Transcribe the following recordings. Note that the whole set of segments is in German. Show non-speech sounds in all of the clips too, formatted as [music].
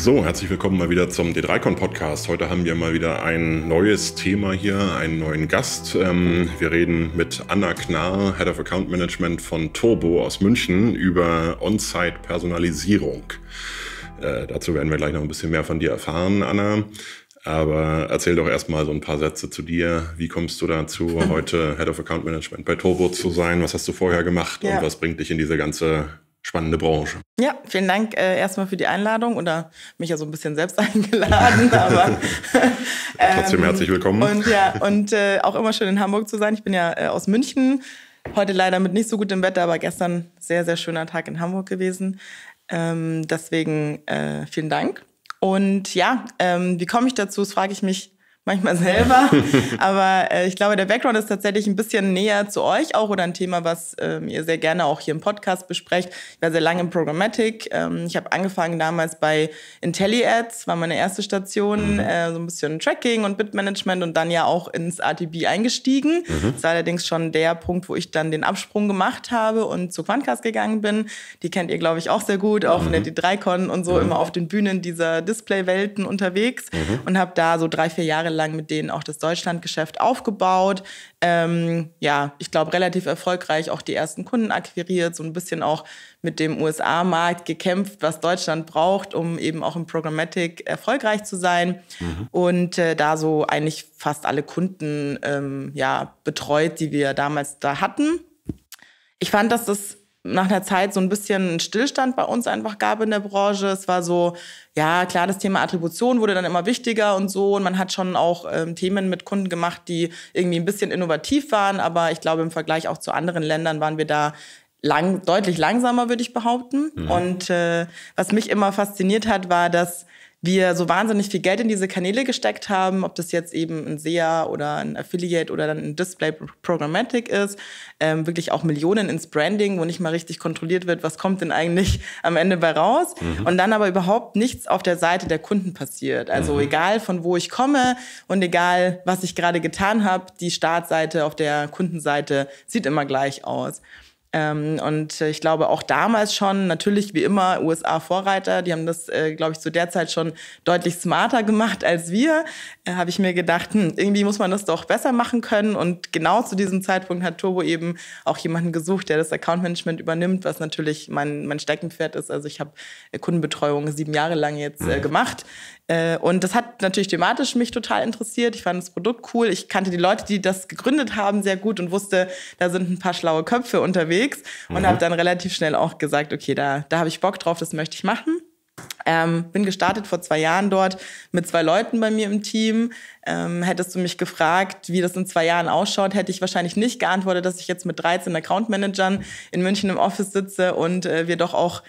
So, herzlich willkommen mal wieder zum D3Con Podcast. Heute haben wir mal wieder ein neues Thema hier, einen neuen Gast. Ähm, wir reden mit Anna Knarr, Head of Account Management von Turbo aus München, über On-Site-Personalisierung. Äh, dazu werden wir gleich noch ein bisschen mehr von dir erfahren, Anna. Aber erzähl doch erstmal so ein paar Sätze zu dir. Wie kommst du dazu, [laughs] heute Head of Account Management bei Turbo zu sein? Was hast du vorher gemacht ja. und was bringt dich in diese ganze spannende Branche. Ja, vielen Dank äh, erstmal für die Einladung oder mich ja so ein bisschen selbst [laughs] eingeladen, aber [laughs] ähm, trotzdem herzlich willkommen. Und ja, und äh, auch immer schön in Hamburg zu sein. Ich bin ja äh, aus München. Heute leider mit nicht so gutem Wetter, aber gestern sehr, sehr schöner Tag in Hamburg gewesen. Ähm, deswegen äh, vielen Dank. Und ja, ähm, wie komme ich dazu? Das frage ich mich manchmal selber. [laughs] Aber äh, ich glaube, der Background ist tatsächlich ein bisschen näher zu euch auch oder ein Thema, was ähm, ihr sehr gerne auch hier im Podcast besprecht. Ich war sehr lange in Programmatic. Ähm, ich habe angefangen damals bei IntelliAds, war meine erste Station, mhm. äh, so ein bisschen Tracking und Bitmanagement und dann ja auch ins ATB eingestiegen. Mhm. Das war allerdings schon der Punkt, wo ich dann den Absprung gemacht habe und zu Quantcast gegangen bin. Die kennt ihr, glaube ich, auch sehr gut, auch mhm. in der D3Con und so, mhm. immer auf den Bühnen dieser Display-Welten unterwegs mhm. und habe da so drei, vier Jahre lang lang mit denen auch das Deutschlandgeschäft aufgebaut. Ähm, ja, ich glaube, relativ erfolgreich auch die ersten Kunden akquiriert, so ein bisschen auch mit dem USA-Markt gekämpft, was Deutschland braucht, um eben auch im Programmatic erfolgreich zu sein. Mhm. Und äh, da so eigentlich fast alle Kunden ähm, ja, betreut, die wir damals da hatten. Ich fand, dass das nach einer Zeit so ein bisschen einen Stillstand bei uns einfach gab in der Branche. Es war so, ja, klar, das Thema Attribution wurde dann immer wichtiger und so. Und man hat schon auch ähm, Themen mit Kunden gemacht, die irgendwie ein bisschen innovativ waren. Aber ich glaube, im Vergleich auch zu anderen Ländern waren wir da lang, deutlich langsamer, würde ich behaupten. Mhm. Und äh, was mich immer fasziniert hat, war, dass wir so wahnsinnig viel Geld in diese Kanäle gesteckt haben, ob das jetzt eben ein SEA oder ein Affiliate oder dann ein Display Programmatic ist, ähm, wirklich auch Millionen ins Branding, wo nicht mal richtig kontrolliert wird, was kommt denn eigentlich [laughs] am Ende bei raus mhm. und dann aber überhaupt nichts auf der Seite der Kunden passiert. Also mhm. egal von wo ich komme und egal was ich gerade getan habe, die Startseite auf der Kundenseite sieht immer gleich aus. Ähm, und ich glaube auch damals schon, natürlich wie immer, USA Vorreiter, die haben das, äh, glaube ich, zu der Zeit schon deutlich smarter gemacht als wir, äh, habe ich mir gedacht, hm, irgendwie muss man das doch besser machen können. Und genau zu diesem Zeitpunkt hat Turbo eben auch jemanden gesucht, der das Accountmanagement übernimmt, was natürlich mein, mein Steckenpferd ist. Also ich habe äh, Kundenbetreuung sieben Jahre lang jetzt äh, mhm. gemacht. Äh, und das hat natürlich thematisch mich total interessiert. Ich fand das Produkt cool. Ich kannte die Leute, die das gegründet haben, sehr gut und wusste, da sind ein paar schlaue Köpfe unterwegs unterwegs und mhm. habe dann relativ schnell auch gesagt, okay, da, da habe ich Bock drauf, das möchte ich machen. Ähm, bin gestartet vor zwei Jahren dort mit zwei Leuten bei mir im Team. Ähm, hättest du mich gefragt, wie das in zwei Jahren ausschaut, hätte ich wahrscheinlich nicht geantwortet, dass ich jetzt mit 13 Account Managern in München im Office sitze und äh, wir doch auch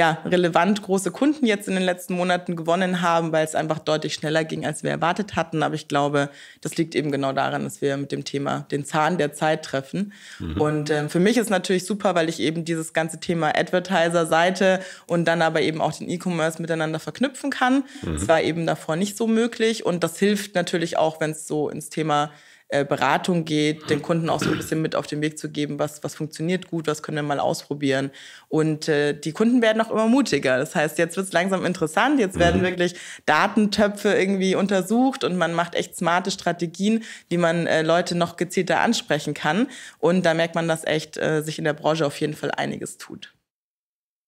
ja, relevant große Kunden jetzt in den letzten Monaten gewonnen haben, weil es einfach deutlich schneller ging, als wir erwartet hatten. Aber ich glaube, das liegt eben genau daran, dass wir mit dem Thema den Zahn der Zeit treffen. Mhm. Und äh, für mich ist natürlich super, weil ich eben dieses ganze Thema Advertiser-Seite und dann aber eben auch den E-Commerce miteinander verknüpfen kann. Mhm. Es mhm. war eben davor nicht so möglich und das hilft natürlich auch, wenn es so ins Thema äh, Beratung geht, den Kunden auch so ein bisschen mit auf den Weg zu geben, was, was funktioniert gut, was können wir mal ausprobieren. Und äh, die Kunden werden auch immer mutiger. Das heißt, jetzt wird es langsam interessant, jetzt werden mhm. wirklich Datentöpfe irgendwie untersucht und man macht echt smarte Strategien, wie man äh, Leute noch gezielter ansprechen kann. Und da merkt man, dass echt äh, sich in der Branche auf jeden Fall einiges tut.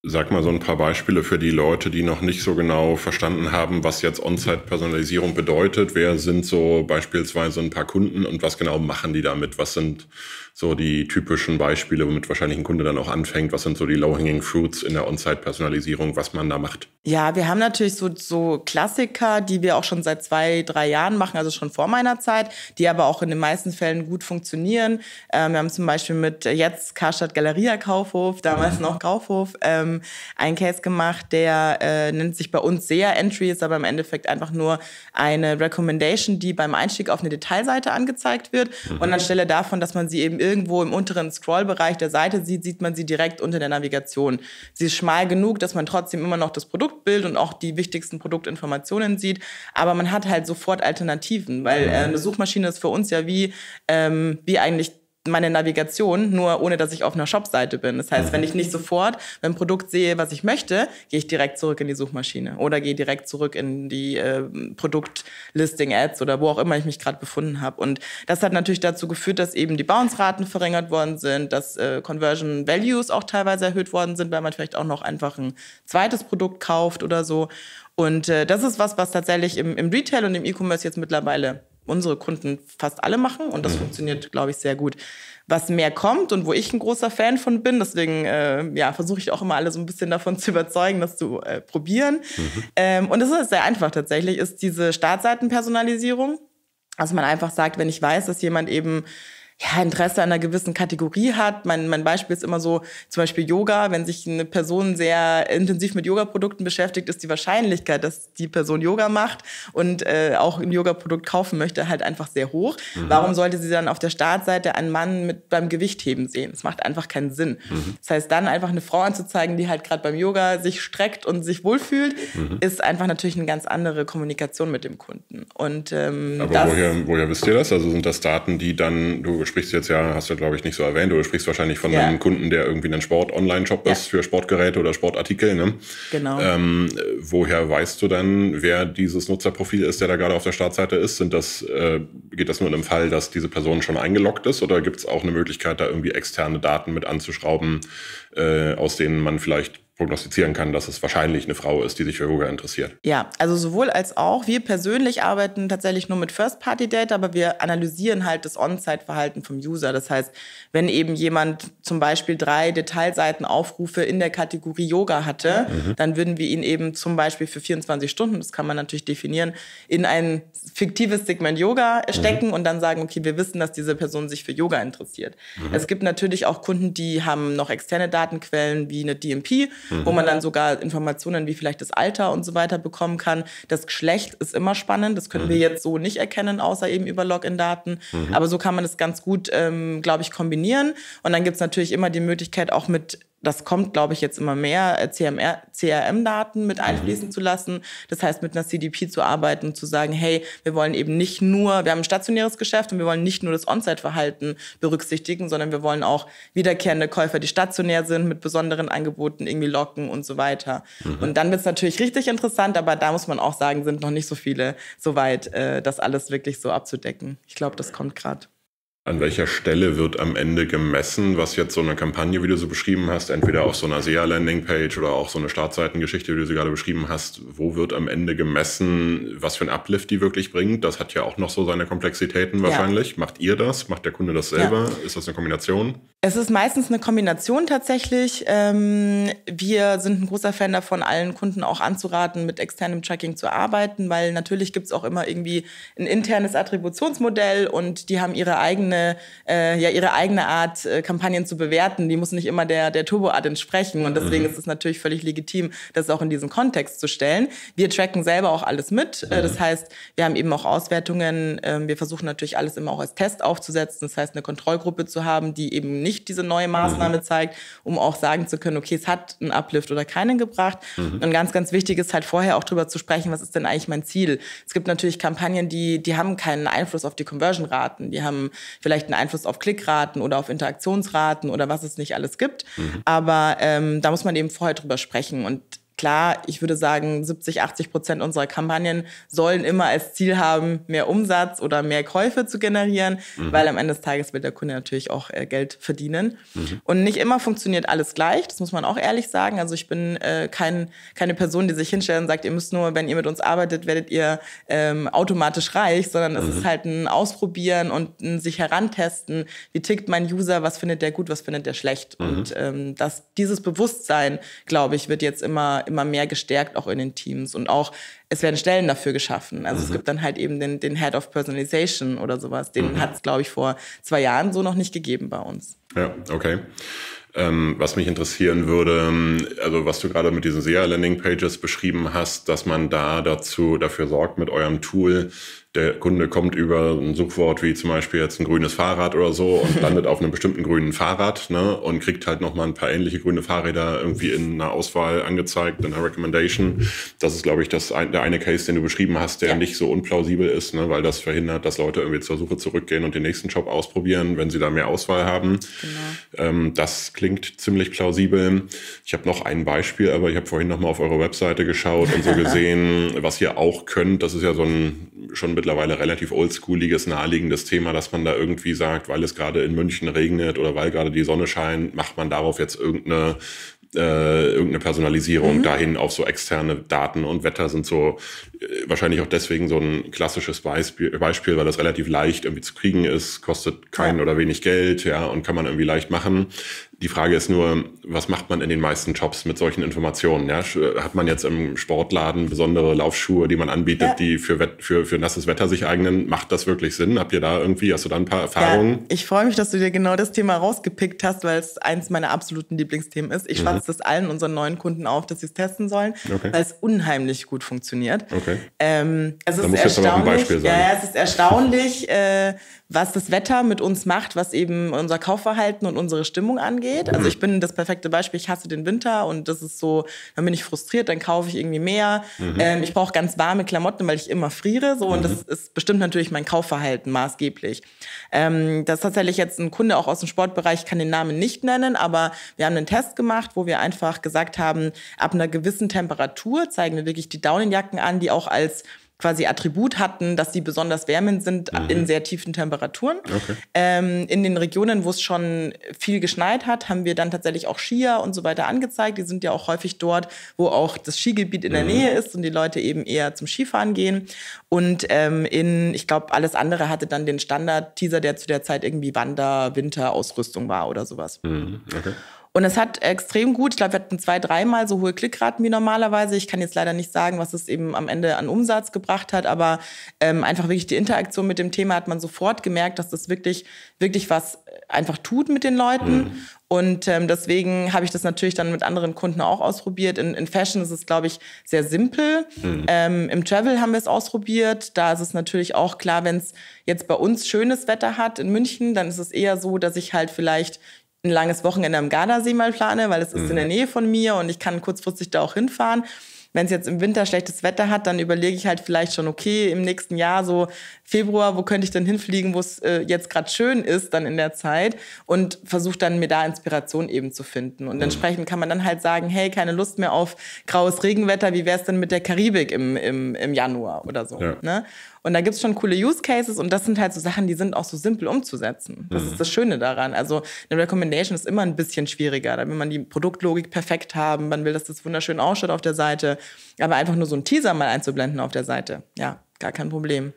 Sag mal so ein paar Beispiele für die Leute, die noch nicht so genau verstanden haben, was jetzt On-Site-Personalisierung bedeutet. Wer sind so beispielsweise ein paar Kunden und was genau machen die damit? Was sind so die typischen Beispiele, womit wahrscheinlich ein Kunde dann auch anfängt? Was sind so die low-hanging fruits in der On-Site-Personalisierung, was man da macht? Ja, wir haben natürlich so, so Klassiker, die wir auch schon seit zwei, drei Jahren machen, also schon vor meiner Zeit, die aber auch in den meisten Fällen gut funktionieren. Ähm, wir haben zum Beispiel mit jetzt Karstadt Galeria Kaufhof, damals mhm. noch Kaufhof, ähm, einen Case gemacht, der äh, nennt sich bei uns sehr Entry, ist aber im Endeffekt einfach nur eine Recommendation, die beim Einstieg auf eine Detailseite angezeigt wird. Mhm. Und anstelle davon, dass man sie eben irgendwo im unteren Scrollbereich der Seite sieht, sieht man sie direkt unter der Navigation. Sie ist schmal genug, dass man trotzdem immer noch das Produktbild und auch die wichtigsten Produktinformationen sieht, aber man hat halt sofort Alternativen, weil äh, eine Suchmaschine ist für uns ja wie, ähm, wie eigentlich meine Navigation, nur ohne dass ich auf einer Shopseite bin. Das heißt, wenn mhm. ich nicht sofort ein Produkt sehe, was ich möchte, gehe ich direkt zurück in die Suchmaschine oder gehe direkt zurück in die äh, Produktlisting-Ads oder wo auch immer ich mich gerade befunden habe. Und das hat natürlich dazu geführt, dass eben die Bounce-Raten verringert worden sind, dass äh, Conversion Values auch teilweise erhöht worden sind, weil man vielleicht auch noch einfach ein zweites Produkt kauft oder so. Und äh, das ist was, was tatsächlich im, im Retail und im E-Commerce jetzt mittlerweile unsere Kunden fast alle machen und das mhm. funktioniert, glaube ich, sehr gut. Was mehr kommt und wo ich ein großer Fan von bin, deswegen äh, ja, versuche ich auch immer alle so ein bisschen davon [laughs] zu überzeugen, das zu äh, probieren. Mhm. Ähm, und es ist sehr einfach tatsächlich, ist diese Startseitenpersonalisierung. Dass man einfach sagt, wenn ich weiß, dass jemand eben ja, Interesse an einer gewissen Kategorie hat. Mein, mein Beispiel ist immer so, zum Beispiel Yoga. Wenn sich eine Person sehr intensiv mit Yoga-Produkten beschäftigt, ist die Wahrscheinlichkeit, dass die Person Yoga macht und äh, auch ein Yoga-Produkt kaufen möchte, halt einfach sehr hoch. Mhm. Warum sollte sie dann auf der Startseite einen Mann mit beim Gewichtheben sehen? Das macht einfach keinen Sinn. Mhm. Das heißt, dann einfach eine Frau anzuzeigen, die halt gerade beim Yoga sich streckt und sich wohlfühlt, mhm. ist einfach natürlich eine ganz andere Kommunikation mit dem Kunden. Und ähm, Aber woher, woher wisst ihr das? Also sind das Daten, die dann, du sprichst jetzt ja, hast du glaube ich nicht so erwähnt, du sprichst wahrscheinlich von ja. einem Kunden, der irgendwie ein Sport-Online-Shop ja. ist für Sportgeräte oder Sportartikel. Ne? Genau. Ähm, woher weißt du dann, wer dieses Nutzerprofil ist, der da gerade auf der Startseite ist? Sind das, äh, geht das nur in dem Fall, dass diese Person schon eingeloggt ist oder gibt es auch eine Möglichkeit, da irgendwie externe Daten mit anzuschrauben, äh, aus denen man vielleicht prognostizieren kann, dass es wahrscheinlich eine Frau ist, die sich für Yoga interessiert. Ja, also sowohl als auch. Wir persönlich arbeiten tatsächlich nur mit First-Party-Data, aber wir analysieren halt das On-Site-Verhalten vom User. Das heißt, wenn eben jemand zum Beispiel drei Detailseitenaufrufe in der Kategorie Yoga hatte, mhm. dann würden wir ihn eben zum Beispiel für 24 Stunden, das kann man natürlich definieren, in ein fiktives Segment Yoga mhm. stecken mhm. und dann sagen, okay, wir wissen, dass diese Person sich für Yoga interessiert. Mhm. Es gibt natürlich auch Kunden, die haben noch externe Datenquellen wie eine DMP, mhm. wo man dann sogar Informationen wie vielleicht das Alter und so weiter bekommen kann. Das Geschlecht ist immer spannend, das können mhm. wir jetzt so nicht erkennen, außer eben über Login-Daten. Mhm. Aber so kann man das ganz gut, ähm, glaube ich, kombinieren. Und dann gibt es natürlich immer die Möglichkeit, auch mit das kommt, glaube ich, jetzt immer mehr, äh, CRM-Daten mit mhm. einfließen mhm. zu lassen. Das heißt, mit einer CDP zu arbeiten und zu sagen, hey, wir wollen eben nicht nur, wir haben ein stationäres Geschäft und wir wollen nicht nur das On-Site-Verhalten berücksichtigen, sondern wir wollen auch wiederkehrende Käufer, die stationär sind, mit besonderen Angeboten irgendwie locken und so weiter. Mhm. Und dann wird es natürlich richtig interessant, aber da muss man auch sagen, sind noch nicht so viele so weit, äh, das alles wirklich so abzudecken. Ich glaube, das kommt gerade an welcher Stelle wird am Ende gemessen, was jetzt so eine Kampagne, wie du so beschrieben hast, entweder auf so einer SEA-Landingpage oder auch so eine Startseitengeschichte, wie du sie gerade beschrieben hast, wo wird am Ende gemessen, was für ein Uplift die wirklich bringt? Das hat ja auch noch so seine Komplexitäten wahrscheinlich. Ja. Macht ihr das? Macht der Kunde das selber? Ja. Ist das eine Kombination? Es ist meistens eine Kombination tatsächlich. Ähm, wir sind ein großer Fan davon, allen Kunden auch anzuraten, mit externem Tracking zu arbeiten, weil natürlich gibt es auch immer irgendwie ein internes Attributionsmodell und die haben ihre eigenen eigene, äh, ja, ihre eigene Art, äh, Kampagnen zu bewerten. Die muss nicht immer der, der Turboart entsprechen. Und deswegen mhm. ist es natürlich völlig legitim, das auch in diesen Kontext zu stellen. Wir tracken selber auch alles mit. Äh, mhm. Das heißt, wir haben eben auch Auswertungen. Ähm, wir versuchen natürlich alles immer auch als Test aufzusetzen. Das heißt, eine Kontrollgruppe zu haben, die eben nicht diese neue mhm. Maßnahme mhm. zeigt, um auch sagen zu können, okay, es hat einen Uplift oder keinen gebracht. Mhm. Und ganz, ganz wichtig ist halt vorher auch darüber zu sprechen, was ist denn eigentlich mein Ziel? Es gibt natürlich Kampagnen, die, die haben keinen Einfluss auf die Conversion-Raten. Die haben vielleicht einen Einfluss auf Klickraten oder auf Interaktionsraten oder was es nicht alles gibt. Mhm. Aber ähm, da muss man eben vorher drüber sprechen. Und klar, ich würde sagen, 70, 80 Prozent unserer Kampagnen sollen immer als Ziel haben, mehr Umsatz oder mehr Käufe zu generieren, mhm. weil am Ende des Tages will der Kunde natürlich auch äh, Geld verdienen. Mhm. Und nicht immer funktioniert alles gleich, das muss man auch ehrlich sagen. Also ich bin äh, kein, keine Person, die sich hinstellt und sagt, ihr müsst nur, wenn ihr mit uns arbeitet, werdet ihr ähm, automatisch reich, sondern es mhm. ist halt ein Ausprobieren und ein sich herantesten. Wie tickt mein User? Was findet der gut? Was findet der schlecht? Mhm. Und ähm, dass dieses Bewusstsein, glaube ich, wird jetzt immer immer mehr gestärkt, auch in den Teams. Und auch, es werden Stellen dafür geschaffen. Also mhm. es gibt dann halt eben den, den Head of Personalization oder sowas. Den mhm. hat es, glaube ich, vor zwei Jahren so noch nicht gegeben bei uns. Ja, okay. Ähm, was mich interessieren würde, ähm, also was du gerade mit diesen SEA Landing Pages beschrieben hast, dass man da dazu dafür sorgt mit eurem Tool, der Kunde kommt über ein Suchwort wie zum Beispiel jetzt ein grünes Fahrrad oder so und [laughs] landet auf einem bestimmten grünen Fahrrad ne, und kriegt halt nochmal ein paar ähnliche grüne Fahrräder irgendwie in einer Auswahl angezeigt, in einer Recommendation. Das ist, glaube ich, das, ein, der eine Case, den du beschrieben hast, der ja. nicht so unplausibel ist, ne, weil das verhindert, dass Leute irgendwie zur Suche zurückgehen und den nächsten Job ausprobieren, wenn sie da mehr Auswahl haben. Genau. Ähm, das klingt ziemlich plausibel. Ich habe noch ein Beispiel, aber ich habe vorhin nochmal auf eure Webseite geschaut und so [laughs] gesehen, was ihr auch könnt. Das ist ja so ein schon mittlerweile relativ oldschooliges, naheliegendes Thema, dass man da irgendwie sagt, weil es gerade in München regnet oder weil gerade die Sonne scheint, macht man darauf jetzt irgendeine äh, irgendeine Personalisierung mhm. dahin auf so externe Daten und Wetter sind so äh, wahrscheinlich auch deswegen so ein klassisches Beisp Beispiel, weil das relativ leicht irgendwie zu kriegen ist, kostet kein ja. oder wenig Geld, ja, und kann man irgendwie leicht machen. Die Frage ist nur, was macht man in den meisten Jobs mit solchen Informationen? Ja? Äh, hat man jetzt im Sportladen besondere Laufschuhe, die man anbietet, ja. die für, für, für nasses Wetter sich eignen? Macht das wirklich Sinn? Habt ihr da irgendwie, hast du da ein paar Erfahrungen? Ja, ich freue mich, dass du dir genau das Thema rausgepickt hast, weil es eins meiner absoluten Lieblingsthemen ist. Ich mhm. schwatze das allen unseren neuen Kunden auf, dass sie es testen sollen, okay. weil es unheimlich gut funktioniert. Okay. Ähm, es da muss jetzt aber ein Beispiel sein. Ja, es ist erstaunlich, äh, was das Wetter mit uns macht, was eben unser Kaufverhalten und unsere Stimmung angeht. Also ich bin das perfekte Beispiel, ich hasse den Winter und das ist so, dann bin ich frustriert, dann kaufe ich irgendwie mehr. Mhm. Ähm, ich brauche ganz warme Klamotten, weil ich immer friere. So, mhm. und das mhm. ist bestimmt natürlich mein Kaufverhalten maßgeblich. Ähm, das ist tatsächlich jetzt ein Kunde auch aus dem Sportbereich, ich kann den Namen nicht nennen, aber wir haben einen Test gemacht, wo wir einfach gesagt haben, ab einer gewissen Temperatur zeigen wir wirklich die Daunenjacken an, die auch als quasi Attribut hatten, dass sie besonders wärmend sind mhm. in sehr tiefen Temperaturen. Okay. Ähm, in den Regionen, wo es schon viel geschneit hat, haben wir dann tatsächlich auch Skier und so weiter angezeigt. Die sind ja auch häufig dort, wo auch das Skigebiet in der mhm. Nähe ist und die Leute eben eher zum Skifahren gehen. Und ähm, in, ich glaube, alles andere hatte dann den Standard-Teaser, der zu der Zeit irgendwie Wander-Winter-Ausrüstung war oder sowas. Mhm. Okay. Und es hat extrem gut, ich glaube, wir hatten zwei, dreimal so hohe Klickraten wie normalerweise. Ich kann jetzt leider nicht sagen, was es eben am Ende an Umsatz gebracht hat, aber ähm, einfach wirklich die Interaktion mit dem Thema hat man sofort gemerkt, dass das wirklich, wirklich was einfach tut mit den Leuten. Mhm. Und ähm, deswegen habe ich das natürlich dann mit anderen Kunden auch ausprobiert. In, in Fashion ist es, glaube ich, sehr simpel. Mhm. Ähm, Im Travel haben wir es ausprobiert. Da ist es natürlich auch klar, wenn es jetzt bei uns schönes Wetter hat in München, dann ist es eher so, dass ich halt vielleicht ein langes Wochenende am Gardasee mal plane, weil es ist mhm. in der mhm. Nähe von mir und ich kann kurzfristig da auch hinfahren. Wenn es jetzt im Winter schlechtes Wetter hat, dann überlege ich halt vielleicht schon, okay, im nächsten Jahr so Februar, wo könnte ich denn hinfliegen, wo es äh, jetzt gerade schön ist, dann in der Zeit und versuche dann mir da Inspiration eben zu finden. Und mhm. entsprechend kann man dann halt sagen, hey, keine Lust mehr auf graues Regenwetter, wie wäre es denn mit der Karibik im, im, im Januar oder so. Ja. Ne? Und da gibt es schon coole Use Cases und das sind halt so Sachen, die sind auch so simpel umzusetzen. Das mhm. ist das Schöne daran. Also eine Recommendation ist immer ein bisschen schwieriger. Da will man die Produktlogik perfekt haben, man will, dass das wunderschön ausschaut auf der Seite. Aber einfach nur so einen Teaser mal einzublenden auf der Seite, ja, gar kein Problem.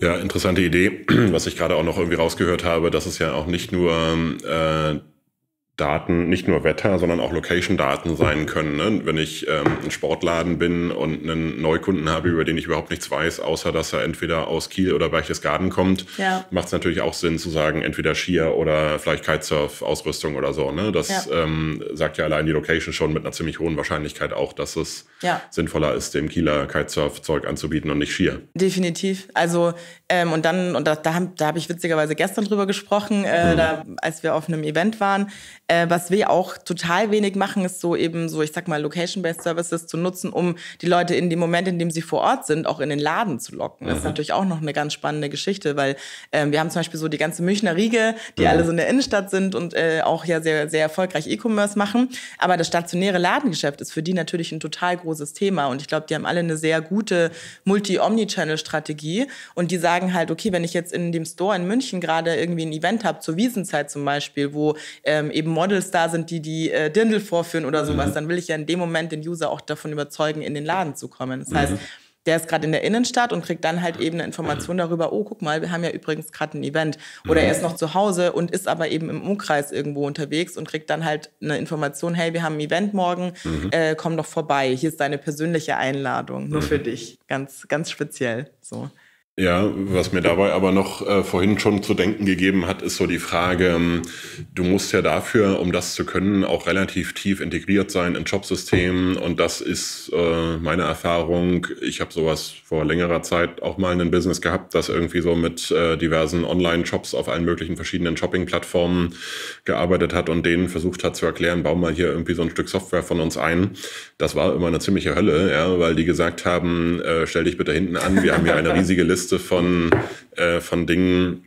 Ja, interessante Idee, [clears throat] was ich gerade auch noch irgendwie rausgehört habe, dass es ja auch nicht nur ähm, äh, Daten nicht nur Wetter, sondern auch Location-Daten sein können. Ne? Wenn ich ähm, ein Sportladen bin und einen Neukunden habe, über den ich überhaupt nichts weiß, außer dass er entweder aus Kiel oder Berchtesgaden kommt, ja. macht es natürlich auch Sinn zu sagen, entweder Skier oder vielleicht Kitesurf-Ausrüstung oder so. Ne? Das ja. ähm, sagt ja allein die Location schon mit einer ziemlich hohen Wahrscheinlichkeit auch, dass es ja. sinnvoller ist, dem Kieler Kitesurf-Zeug anzubieten und nicht Skier. Definitiv. Also ähm, und dann, und da, da, da habe ich witzigerweise gestern drüber gesprochen, äh, mhm. da, als wir auf einem Event waren, äh, was wir auch total wenig machen, ist so eben so, ich sag mal, Location-Based Services zu nutzen, um die Leute in dem Moment, in dem sie vor Ort sind, auch in den Laden zu locken. Das mhm. ist natürlich auch noch eine ganz spannende Geschichte, weil äh, wir haben zum Beispiel so die ganze Münchner Riege, die mhm. alle so in der Innenstadt sind und äh, auch ja sehr, sehr erfolgreich E-Commerce machen. Aber das stationäre Ladengeschäft ist für die natürlich ein total großes Thema. Und ich glaube, die haben alle eine sehr gute Multi-Omni-Channel-Strategie. Und die sagen halt, okay, wenn ich jetzt in dem Store in München gerade irgendwie ein Event habe, zur Wiesenzeit zum Beispiel, wo ähm, eben Models da sind, die die äh, Dirndl vorführen oder mhm. sowas, mhm. dann will ich ja in dem Moment den User auch davon überzeugen, in den Laden zu kommen. Das mhm. heißt, der ist gerade in der Innenstadt und kriegt dann halt eben eine Information darüber, oh, guck mal, wir haben ja übrigens gerade ein Event. Oder mhm. er ist noch zu Hause und ist aber eben im Umkreis irgendwo unterwegs und kriegt dann halt eine Information, hey, wir haben ein Event morgen, mhm. äh, komm doch vorbei. Hier ist deine persönliche Einladung, nur mhm. für dich. Ganz, ganz speziell. So. Ja, was mir dabei aber noch äh, vorhin schon zu denken gegeben hat, ist so die Frage, ähm, du musst ja dafür, um das zu können, auch relativ tief integriert sein in Jobsystemen. Und das ist äh, meine Erfahrung. Ich habe sowas vor längerer Zeit auch mal in einem Business gehabt, das irgendwie so mit äh, diversen Online-Shops auf allen möglichen verschiedenen Shopping-Plattformen gearbeitet hat und denen versucht hat zu erklären, bau mal hier irgendwie so ein Stück Software von uns ein. Das war immer eine ziemliche Hölle, ja, weil die gesagt haben, äh, stell dich bitte hinten an, wir haben hier eine riesige Liste Liste von, äh, von Dingen,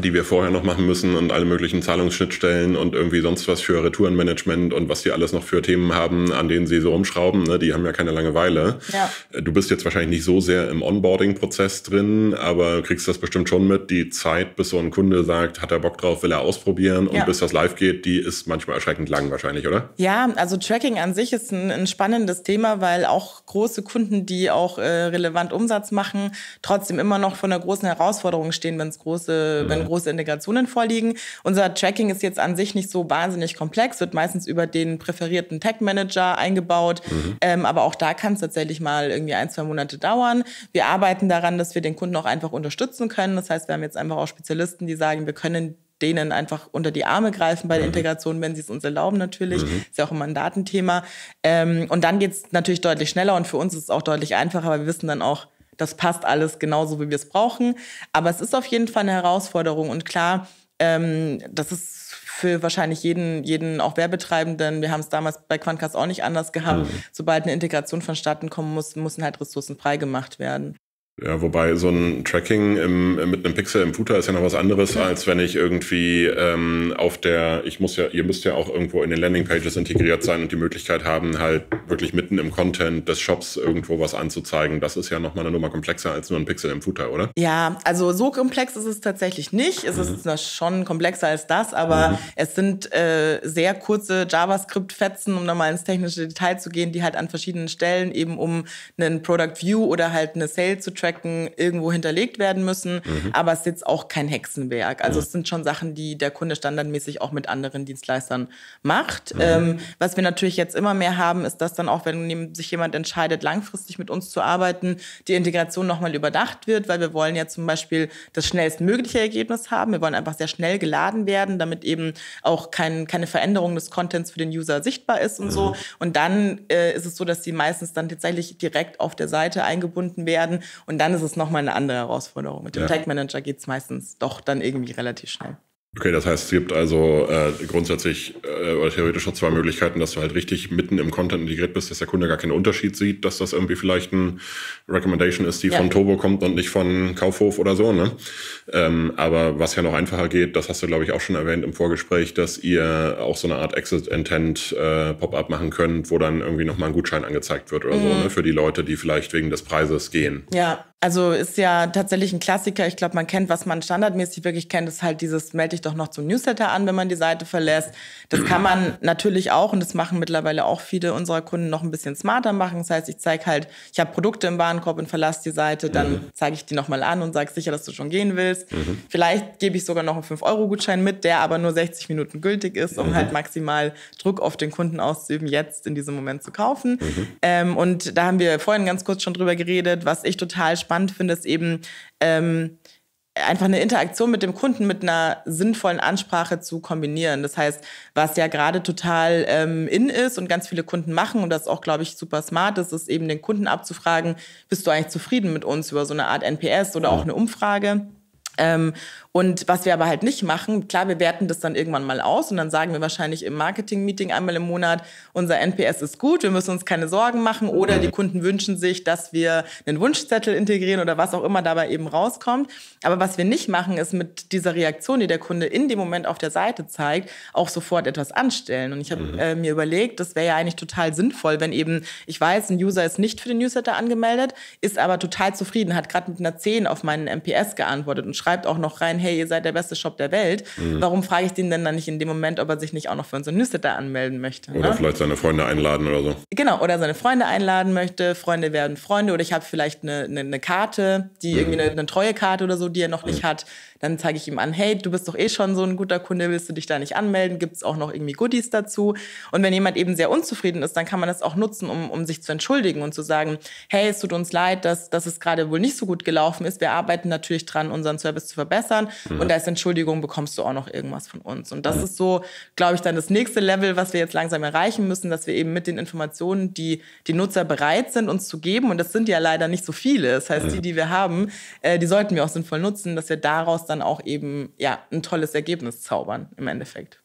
die wir vorher noch machen müssen und alle möglichen Zahlungsschnittstellen und irgendwie sonst was für Retourenmanagement und was die alles noch für Themen haben, an denen sie so rumschrauben, ne? die haben ja keine Langeweile. Ja. Du bist jetzt wahrscheinlich nicht so sehr im Onboarding-Prozess drin, aber kriegst das bestimmt schon mit. Die Zeit, bis so ein Kunde sagt, hat er Bock drauf, will er ausprobieren und ja. bis das live geht, die ist manchmal erschreckend lang wahrscheinlich, oder? Ja, also Tracking an sich ist ein, ein spannendes Thema, weil auch große Kunden, die auch äh, relevant Umsatz machen, trotzdem immer noch vor einer großen Herausforderung stehen, wenn es große, mhm. wenn große Integrationen vorliegen. Unser Tracking ist jetzt an sich nicht so wahnsinnig komplex, wird meistens über den präferierten Tech-Manager eingebaut. Mhm. Ähm, aber auch da kann es tatsächlich mal irgendwie ein, zwei Monate dauern. Wir arbeiten daran, dass wir den Kunden auch einfach unterstützen können. Das heißt, wir haben jetzt einfach auch Spezialisten, die sagen, wir können denen einfach unter die Arme greifen bei der mhm. Integration, wenn sie es uns erlauben natürlich. Mhm. Ist ja auch immer ein Datenthema. Ähm, und dann geht es natürlich deutlich schneller und für uns ist es auch deutlich einfacher, weil wir wissen dann auch, das passt alles genauso, wie wir es brauchen. Aber es ist auf jeden Fall eine Herausforderung und klar, ähm, das ist für wahrscheinlich jeden, jeden auch Werbetreibenden. Wir haben es damals bei Quantcast auch nicht anders gehabt. Mhm. Sobald eine Integration vonstatten kommen muss, müssen halt Ressourcen freigemacht werden. Ja, wobei so ein Tracking im, äh, mit einem Pixel im Footer ist ja noch was anderes, als wenn ich irgendwie ähm, auf der, ich muss ja, ihr müsst ja auch irgendwo in den Landingpages integriert sein und die Möglichkeit haben, halt wirklich mitten im Content des Shops irgendwo was anzuzeigen. Das ist ja nochmal eine Nummer komplexer als nur ein Pixel im Footer, oder? Ja, also so komplex ist es tatsächlich nicht. Es ist mhm. schon komplexer als das, aber mhm. es sind äh, sehr kurze JavaScript-Fetzen, um nochmal ins technische Detail zu gehen, die halt an verschiedenen Stellen eben um einen Product View oder halt eine Sale zu tracken Tracken irgendwo hinterlegt werden müssen. Mhm. Aber es ist jetzt auch kein Hexenwerk. Also mhm. es sind schon Sachen, die der Kunde standardmäßig auch mit anderen Dienstleistern macht. Mhm. Ähm, was wir natürlich jetzt immer mehr haben, ist, dass dann auch, wenn sich jemand entscheidet, langfristig mit uns zu arbeiten, die Integration nochmal überdacht wird, weil wir wollen ja zum Beispiel das schnellstmögliche Ergebnis haben. Wir wollen einfach sehr schnell geladen werden, damit eben auch kein, keine Veränderung des Contents für den User sichtbar ist und so. Mhm. Und dann äh, ist es so, dass sie meistens dann tatsächlich direkt auf der Seite eingebunden werden und und dann ist es nochmal eine andere Herausforderung. Mit dem ja. Tag Manager geht es meistens doch dann irgendwie relativ schnell. Okay, das heißt, es gibt also äh, grundsätzlich äh, oder theoretisch noch zwei Möglichkeiten, dass du halt richtig mitten im Content integriert bist, dass der Kunde gar keinen Unterschied sieht, dass das irgendwie vielleicht ein Recommendation ist, die ja. von Turbo kommt und nicht von Kaufhof oder so. Ne? Ähm, aber was ja noch einfacher geht, das hast du, glaube ich, auch schon erwähnt im Vorgespräch, dass ihr auch so eine Art Exit-Intent-Pop-Up äh, machen könnt, wo dann irgendwie nochmal ein Gutschein angezeigt wird oder mhm. so, ne? für die Leute, die vielleicht wegen des Preises gehen. Ja, also ist ja tatsächlich ein Klassiker. Ich glaube, man kennt, was man standardmäßig wirklich kennt, ist halt dieses, melde dich doch noch zum Newsletter an, wenn man die Seite verlässt. Das kann man natürlich auch und das machen mittlerweile auch viele unserer Kunden noch ein bisschen smarter machen. Das heißt, ich zeige halt, ich habe Produkte im Warenkorb und verlasse die Seite, dann mhm. zeige ich die nochmal an und sage sicher, dass du schon gehen willst. Mhm. Vielleicht gebe ich sogar noch einen 5-Euro-Gutschein mit, der aber nur 60 Minuten gültig ist, um mhm. halt maximal Druck auf den Kunden auszuüben, jetzt in diesem Moment zu kaufen. Mhm. Ähm, und da haben wir vorhin ganz kurz schon drüber geredet, was ich total spannend finde, ist eben ähm, einfach eine Interaktion mit dem Kunden mit einer sinnvollen Ansprache zu kombinieren. Das heißt, was ja gerade total ähm, in ist und ganz viele Kunden machen und das auch, glaube ich, super smart ist, ist eben den Kunden abzufragen, bist du eigentlich zufrieden mit uns über so eine Art NPS oder auch eine Umfrage. Ähm, und was wir aber halt nicht machen, klar, wir werten das dann irgendwann mal aus und dann sagen wir wahrscheinlich im Marketing-Meeting einmal im Monat, unser NPS ist gut, wir müssen uns keine Sorgen machen oder die Kunden wünschen sich, dass wir einen Wunschzettel integrieren oder was auch immer dabei eben rauskommt. Aber was wir nicht machen, ist mit dieser Reaktion, die der Kunde in dem Moment auf der Seite zeigt, auch sofort etwas anstellen. Und ich habe mhm. äh, mir überlegt, das wäre ja eigentlich total sinnvoll, wenn eben, ich weiß, ein User ist nicht für den Newsletter angemeldet, ist aber total zufrieden, hat gerade mit einer 10 auf meinen NPS geantwortet und schreibt schreibt auch noch rein, hey, ihr seid der beste Shop der Welt, mhm. warum frage ich den denn dann nicht in dem Moment, ob er sich nicht auch noch für unseren Newsletter anmelden möchte? Oder ne? vielleicht seine Freunde einladen oder so. Genau, oder seine Freunde einladen möchte, Freunde werden Freunde oder ich habe vielleicht eine, eine, eine, Karte, die mhm. irgendwie eine, eine Treuekarte oder so, die er noch nicht mhm. hat, dann zeige ich ihm an, hey, du bist doch eh schon so ein guter Kunde, willst du dich da nicht anmelden? Gibt es auch noch irgendwie Goodies dazu? Und wenn jemand eben sehr unzufrieden ist, dann kann man das auch nutzen, um, um sich zu entschuldigen und zu sagen, hey, es tut uns leid, dass, dass es gerade wohl nicht so gut gelaufen ist. Wir arbeiten natürlich dran, unseren Service Service zu verbessern. Mhm. Und als Entschuldigung bekommst du auch noch irgendwas von uns. Und das mhm. ist so, glaube ich, dann das nächste Level, was wir jetzt langsam erreichen müssen, dass wir eben mit den Informationen, die die Nutzer bereit sind, uns zu geben, und das sind ja leider nicht so viele, das heißt, mhm. die, die wir haben, äh, die sollten wir auch sinnvoll nutzen, dass wir daraus dann auch eben ja, ein tolles Ergebnis zaubern im Endeffekt.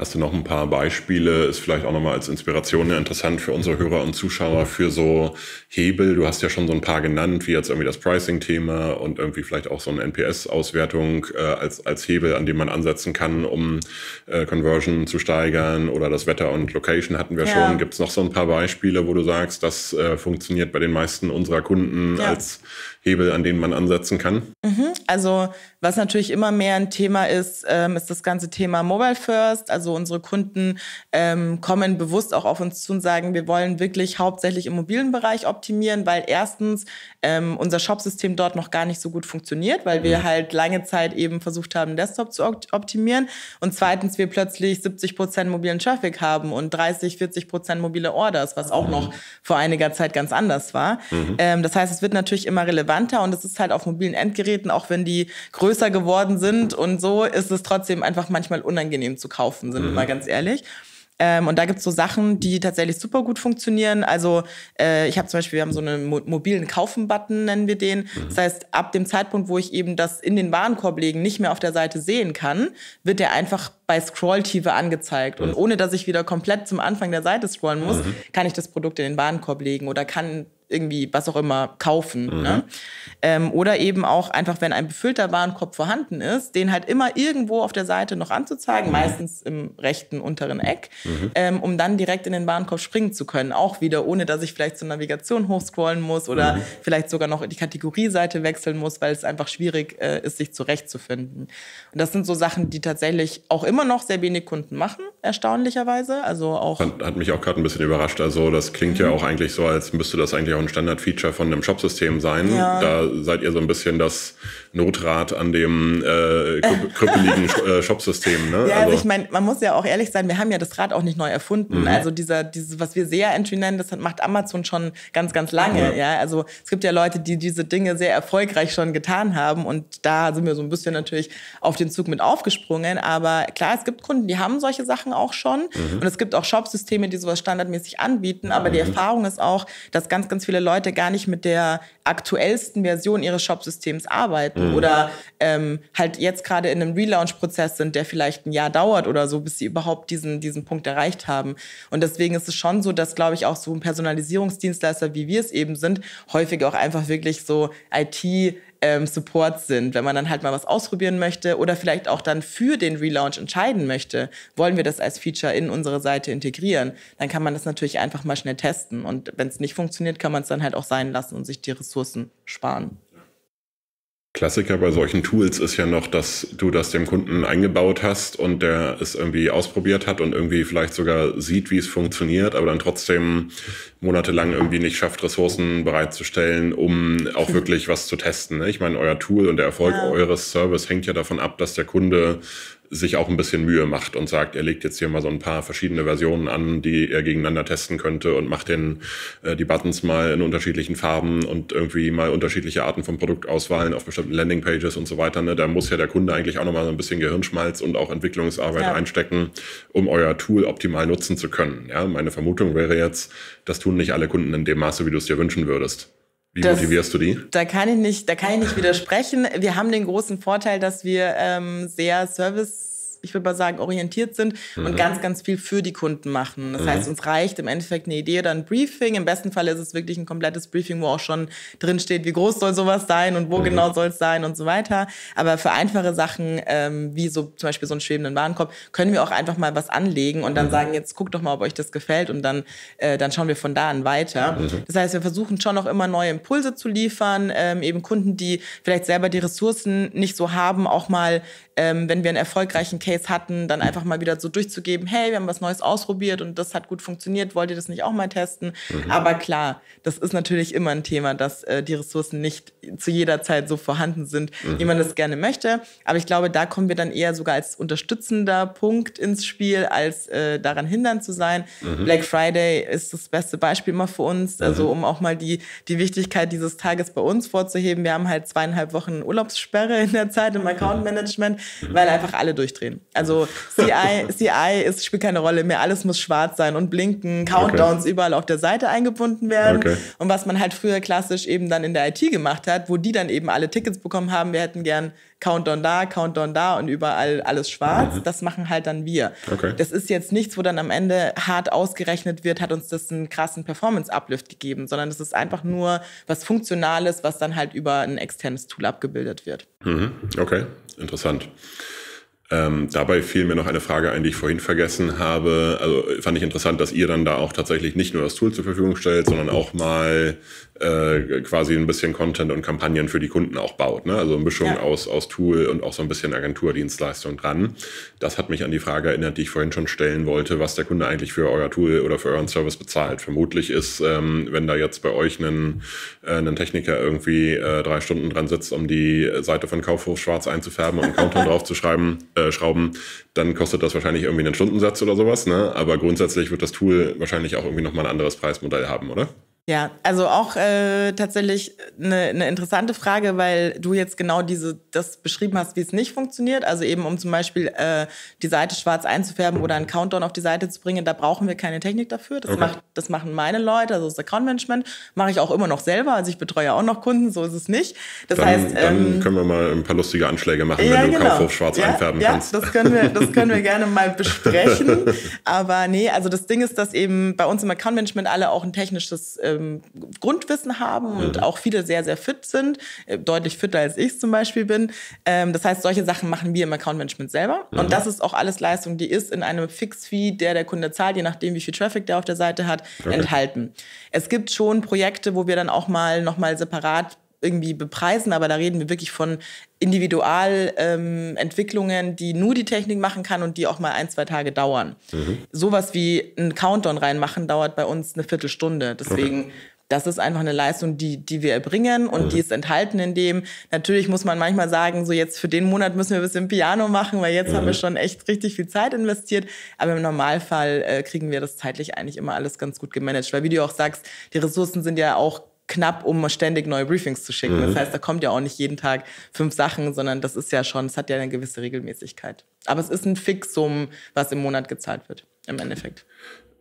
Hast du noch ein paar Beispiele? Ist vielleicht auch nochmal als Inspiration interessant für unsere Hörer und Zuschauer für so Hebel. Du hast ja schon so ein paar genannt, wie jetzt irgendwie das Pricing-Thema und irgendwie vielleicht auch so eine NPS-Auswertung äh, als, als Hebel, an dem man ansetzen kann, um äh, Conversion zu steigern oder das Wetter und Location hatten wir ja. schon. Gibt es noch so ein paar Beispiele, wo du sagst, das äh, funktioniert bei den meisten unserer Kunden ja. als Hebel, an denen man ansetzen kann? Mhm. Also was natürlich immer mehr ein Thema ist, ähm, ist das ganze Thema Mobile First. Also unsere Kunden ähm, kommen bewusst auch auf uns zu und sagen, wir wollen wirklich hauptsächlich im mobilen Bereich optimieren, weil erstens ähm, unser Shopsystem dort noch gar nicht so gut funktioniert, weil wir mhm. halt lange Zeit eben versucht haben, Desktop zu optimieren. Und zweitens wir plötzlich 70 Prozent mobilen Traffic haben und 30, 40 Prozent mobile Orders, was auch mhm. noch vor einiger Zeit ganz anders war. Mhm. Ähm, das heißt, es wird natürlich immer relevanter relevanter und es ist halt auf mobilen Endgeräten, auch wenn die größer geworden sind und so, ist es trotzdem einfach manchmal unangenehm zu kaufen, sind mhm. wir mal mhm. ganz ehrlich. Ähm, und da gibt es so Sachen, die tatsächlich super gut funktionieren. Also äh, ich habe zum Beispiel, wir haben so einen mo mobilen Kaufen-Button, nennen wir den. Mhm. Das heißt, ab dem Zeitpunkt, wo ich eben das in den Warenkorb legen nicht mehr auf der Seite sehen kann, wird der einfach bei Scrolltiefe angezeigt. Und mhm. ohne dass ich wieder komplett zum Anfang der Seite scrollen muss, mhm. kann ich das Produkt in den Warenkorb legen oder kann irgendwie was auch immer kaufen. Mhm. Ne? Ähm, oder eben auch einfach, wenn ein befüllter Warenkorb vorhanden ist, den halt immer irgendwo auf der Seite noch anzuzeigen, mhm. meistens im rechten unteren Eck, mhm. ähm, um dann direkt in den Warenkorb springen zu können. Auch wieder, ohne dass ich vielleicht zur Navigation hochscrollen muss oder mhm. vielleicht sogar noch in die Kategorieseite wechseln muss, weil es einfach schwierig äh, ist, sich zurechtzufinden. Und das sind so Sachen, die tatsächlich auch immer noch sehr wenig Kunden machen, erstaunlicherweise. Also auch. Hat, hat mich auch gerade ein bisschen überrascht. Also, das klingt ja mhm. auch eigentlich so, als müsste das eigentlich auch und Standardfeature von einem Shop-System sein. Ja. Da seid ihr so ein bisschen das Notrad an dem äh, [laughs] krüppeligen äh, Shop-System. Ne? Ja, also, also ich meine, man muss ja auch ehrlich sein, wir haben ja das Rad auch nicht neu erfunden. Mhm. Also dieser, dieses, was wir sehr entry nennen, das macht Amazon schon ganz, ganz lange. Ja. ja. Also es gibt ja Leute, die diese Dinge sehr erfolgreich schon getan haben und da sind wir so ein bisschen natürlich auf den Zug mit aufgesprungen. Aber klar, es gibt Kunden, die haben solche Sachen auch schon mhm. und es gibt auch Shop-Systeme, die sowas standardmäßig anbieten. Aber mhm. die Erfahrung ist auch, dass ganz, ganz viele viele Leute gar nicht mit der aktuellsten Version ihres Shopsystems arbeiten mhm. oder ähm, halt jetzt gerade in einem Relaunch-Prozess sind, der vielleicht ein Jahr dauert oder so, bis sie überhaupt diesen, diesen Punkt erreicht haben. Und deswegen ist es schon so, dass, glaube ich, auch so ein Personalisierungsdienstleister, wie wir es eben sind, häufig auch einfach wirklich so IT- ähm, Support sind, wenn man dann halt mal was ausprobieren möchte oder vielleicht auch dann für den Relaunch entscheiden möchte, wollen wir das als Feature in unsere Seite integrieren, dann kann man das natürlich einfach mal schnell testen. Und wenn es nicht funktioniert, kann man es dann halt auch sein lassen und sich die Ressourcen sparen. Klassiker bei solchen Tools ist ja noch, dass du das dem Kunden eingebaut hast und der es irgendwie ausprobiert hat und irgendwie vielleicht sogar sieht, wie es funktioniert, aber dann trotzdem monatelang irgendwie nicht schafft, Ressourcen bereitzustellen, um auch hm. wirklich was zu testen. Ne? Ich meine, euer Tool und der Erfolg ja. eures Service hängt ja davon ab, dass der Kunde sich auch ein bisschen Mühe macht und sagt, er legt jetzt hier mal so ein paar verschiedene Versionen an, die er gegeneinander testen könnte und macht den, äh, die Buttons mal in unterschiedlichen Farben und irgendwie mal unterschiedliche Arten von Produktauswahlen auf bestimmten Landingpages und so weiter. Ne? Da muss ja der Kunde eigentlich auch nochmal so ein bisschen Gehirnschmalz und auch Entwicklungsarbeit ja. einstecken, um euer Tool optimal nutzen zu können. Ja? Meine Vermutung wäre jetzt, das tun nicht alle Kunden in dem Maße, wie du es dir wünschen würdest. Wie das, motivierst du die? Da kann ich nicht, da kann ich nicht widersprechen. Wir haben den großen Vorteil, dass wir ähm, sehr Service ich würde mal sagen, orientiert sind mhm. und ganz, ganz viel für die Kunden machen. Das mhm. heißt, uns reicht im Endeffekt eine Idee oder ein Briefing. Im besten Fall ist es wirklich ein komplettes Briefing, wo auch schon drin steht, wie groß soll sowas sein und wo mhm. genau soll es sein und so weiter. Aber für einfache Sachen, ähm, wie so zum Beispiel so einen schwebenden Warenkorb, können wir auch einfach mal was anlegen und dann mhm. sagen, jetzt guckt doch mal, ob euch das gefällt und dann, äh, dann schauen wir von da an weiter. Mhm. Das heißt, wir versuchen schon auch immer neue Impulse zu liefern, ähm, eben Kunden, die vielleicht selber die Ressourcen nicht so haben, auch mal ähm, wenn wir einen erfolgreichen Case hatten, dann einfach mal wieder so durchzugeben, hey, wir haben was Neues ausprobiert und das hat gut funktioniert, wollt ihr das nicht auch mal testen? Mhm. Aber klar, das ist natürlich immer ein Thema, dass äh, die Ressourcen nicht zu jeder Zeit so vorhanden sind, mhm. wie man das gerne möchte. Aber ich glaube, da kommen wir dann eher sogar als unterstützender Punkt ins Spiel, als äh, daran hindern zu sein. Mhm. Black Friday ist das beste Beispiel immer für uns, mhm. also um auch mal die, die Wichtigkeit dieses Tages bei uns vorzuheben. Wir haben halt zweieinhalb Wochen Urlaubssperre in der Zeit im Account Management. [laughs] weil einfach alle durchdrehen. Also CI, CI ist, spielt keine Rolle mehr, alles muss schwarz sein und blinken, Countdowns okay. überall auf der Seite eingebunden werden. Okay. Und was man halt früher klassisch eben dann in der IT gemacht hat, wo die dann eben alle Tickets bekommen haben, wir hätten gern Countdown da, Countdown da und überall alles schwarz, mhm. das machen halt dann wir. Okay. Das ist jetzt nichts, wo dann am Ende hart ausgerechnet wird, hat uns das einen krassen Performance-Uplift gegeben, sondern das ist einfach nur was Funktionales, was dann halt über ein externes Tool abgebildet wird. Mhm. Okay, interessant. Ähm, dabei fiel mir noch eine Frage ein, die ich vorhin vergessen habe. Also fand ich interessant, dass ihr dann da auch tatsächlich nicht nur das Tool zur Verfügung stellt, sondern auch mal äh, quasi ein bisschen Content und Kampagnen für die Kunden auch baut. Ne? Also eine Mischung ja. aus, aus Tool und auch so ein bisschen Agenturdienstleistung dran. Das hat mich an die Frage erinnert, die ich vorhin schon stellen wollte, was der Kunde eigentlich für euer Tool oder für euren Service bezahlt. Vermutlich ist, ähm, wenn da jetzt bei euch ein äh, einen Techniker irgendwie äh, drei Stunden dran sitzt, um die Seite von Kaufhof schwarz einzufärben und einen Countdown [laughs] drauf zu schreiben, äh, schrauben, dann kostet das wahrscheinlich irgendwie einen Stundensatz oder sowas. Ne? Aber grundsätzlich wird das Tool wahrscheinlich auch irgendwie nochmal ein anderes Preismodell haben, oder? Ja, also auch äh, tatsächlich eine, eine interessante Frage, weil du jetzt genau diese, das beschrieben hast, wie es nicht funktioniert. Also eben, um zum Beispiel äh, die Seite schwarz einzufärben oder einen Countdown auf die Seite zu bringen, da brauchen wir keine Technik dafür. Das, okay. macht, das machen meine Leute, also das Account Management mache ich auch immer noch selber. Also ich betreue auch noch Kunden, so ist es nicht. Das dann, heißt, dann ähm, können wir mal ein paar lustige Anschläge machen, ja, wenn du genau. Kaufhof schwarz ja, einfärben ja, kannst. Ja, das können wir, das können wir [laughs] gerne mal besprechen. Aber nee, also das Ding ist, dass eben bei uns im Account Management alle auch ein technisches äh, ähm, Grundwissen haben mhm. und auch viele sehr, sehr fit sind, äh, deutlich fitter als ich zum Beispiel bin. Ähm, das heißt, solche Sachen machen wir im Account Management selber. Mhm. Und das ist auch alles Leistung, die ist in einem Fix-Fee, der der Kunde zahlt, je nachdem, wie viel Traffic der auf der Seite hat, okay. enthalten. Es gibt schon Projekte, wo wir dann auch mal nochmal separat irgendwie bepreisen, aber da reden wir wirklich von Individualentwicklungen, ähm, die nur die Technik machen kann und die auch mal ein, zwei Tage dauern. Mhm. Sowas wie einen Countdown reinmachen dauert bei uns eine Viertelstunde. Deswegen okay das ist einfach eine Leistung, die, die wir erbringen und mhm. die ist enthalten in dem. Natürlich muss man manchmal sagen, so jetzt für den Monat müssen wir ein bisschen Piano machen, weil jetzt mhm. haben wir mhm. schon echt richtig viel Zeit investiert. Aber im Normalfall äh, kriegen wir das zeitlich eigentlich immer alles ganz gut gemanagt. Weil wie du auch sagst, die Ressourcen sind ja auch knapp, um ständig neue Briefings zu schicken. Mhm. Das heißt, da kommt ja auch nicht jeden Tag fünf Sachen, sondern das ist ja schon, es hat ja eine gewisse Regelmäßigkeit. Aber es ist ein Fixum, was im Monat gezahlt wird, im Endeffekt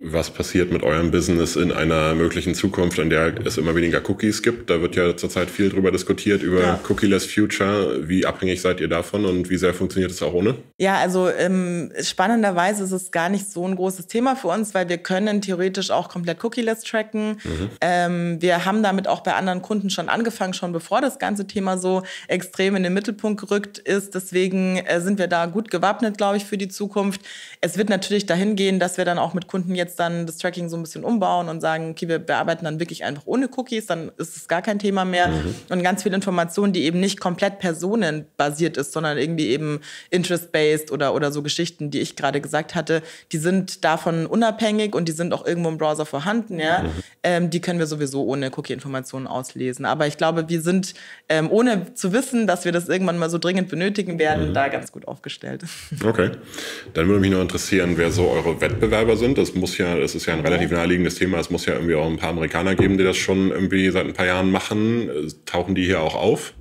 was passiert mit eurem Business in einer möglichen Zukunft, in der es immer weniger Cookies gibt. Da wird ja zurzeit viel drüber diskutiert, über ja. Cookieless Future. Wie abhängig seid ihr davon und wie sehr funktioniert es auch ohne? Ja, also ähm, spannenderweise ist es gar nicht so ein großes Thema für uns, weil wir können theoretisch auch komplett Cookieless tracken. Mhm. Ähm, wir haben damit auch bei anderen Kunden schon angefangen, schon bevor das ganze Thema so extrem in den Mittelpunkt gerückt ist. Deswegen äh, sind wir da gut gewappnet, glaube ich, für die Zukunft. Es wird natürlich dahin gehen, dass wir dann auch mit Kunden jetzt jetzt dann das Tracking so ein bisschen umbauen und sagen, okay, wir bearbeiten dann wirklich einfach ohne Cookies, dann ist es gar kein Thema mehr. Mhm. Und ganz viel Information, die eben nicht komplett personenbasiert ist, sondern irgendwie eben interest-based oder, oder so Geschichten, die ich gerade gesagt hatte, die sind davon unabhängig und die sind auch irgendwo im Browser vorhanden, ja. Mhm. Ähm, die können wir sowieso ohne Cookie-Informationen auslesen. Aber ich glaube, wir sind, ähm, ohne zu wissen, dass wir das irgendwann mal so dringend benötigen werden, mhm. da ganz gut aufgestellt. Okay. Dann würde mich noch interessieren, wer so eure Wettbewerber sind. Das muss ja, das ist ja ein relativ naheliegendes Thema. Es muss ja irgendwie auch ein paar Amerikaner geben, die das schon irgendwie seit ein paar Jahren machen. Tauchen die hier auch auf?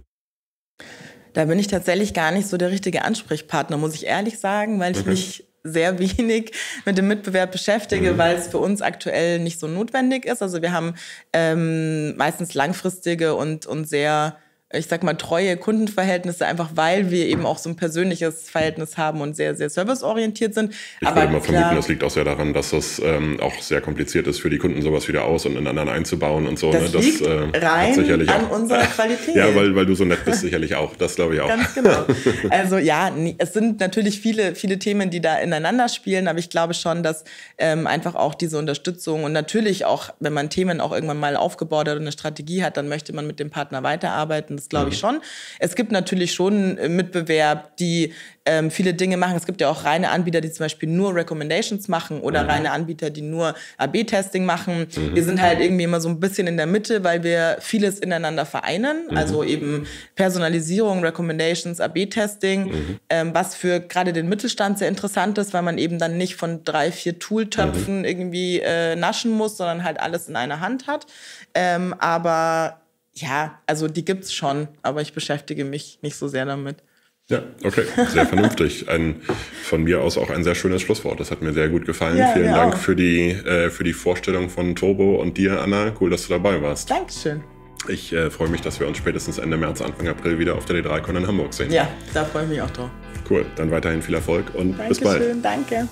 Da bin ich tatsächlich gar nicht so der richtige Ansprechpartner, muss ich ehrlich sagen, weil ich okay. mich sehr [laughs] wenig mit dem Mitbewerb beschäftige, mhm. weil es für uns aktuell nicht so notwendig ist. Also wir haben ähm, meistens langfristige und, und sehr ich sag mal, treue Kundenverhältnisse, einfach weil wir eben auch so ein persönliches Verhältnis haben und sehr, sehr serviceorientiert sind. Ich Aber würde mal klar, vermuten, das liegt auch sehr daran, dass das ähm, auch sehr kompliziert ist für die Kunden, sowas wieder aus und in anderen einzubauen und so. Ne? Das, ne? das liegt äh, rein sicherlich an auch, unserer [laughs] Qualität. Ja, weil, weil du so nett bist, sicherlich auch. Das glaube ich auch. Ganz genau. Also ja, es sind natürlich viele, viele Themen, die da ineinander spielen, aber ich glaube schon, dass ähm, einfach auch diese Unterstützung und natürlich auch, wenn man Themen auch irgendwann mal aufgebaut hat und eine Strategie hat, dann möchte man mit dem Partner weiterarbeiten das glaube ich mhm. schon. Es gibt natürlich schon äh, Mitbewerb, die ähm, viele Dinge machen. Es gibt ja auch reine Anbieter, die zum Beispiel nur Recommendations machen oder mhm. reine Anbieter, die nur AB-Testing machen. Mhm. Wir sind halt irgendwie immer so ein bisschen in der Mitte, weil wir vieles ineinander vereinen. Mhm. Also eben Personalisierung, Recommendations, AB-Testing, mhm. ähm, was für gerade den Mittelstand sehr interessant ist, weil man eben dann nicht von drei, vier Tooltöpfen mhm. irgendwie äh, naschen muss, sondern halt alles in einer Hand hat. Ähm, aber ja, also die gibt es schon, aber ich beschäftige mich nicht so sehr damit. Ja, okay, sehr vernünftig. Ein, von mir aus auch ein sehr schönes Schlusswort. Das hat mir sehr gut gefallen. Ja, Vielen Dank für die, äh, für die Vorstellung von Turbo und dir, Anna. Cool, dass du dabei warst. Dankeschön. Ich äh, freue mich, dass wir uns spätestens Ende März, Anfang April wieder auf der D3Con in Hamburg sehen. Ja, da freue ich mich auch drauf. Cool, dann weiterhin viel Erfolg und Dankeschön, bis bald. Dankeschön, danke.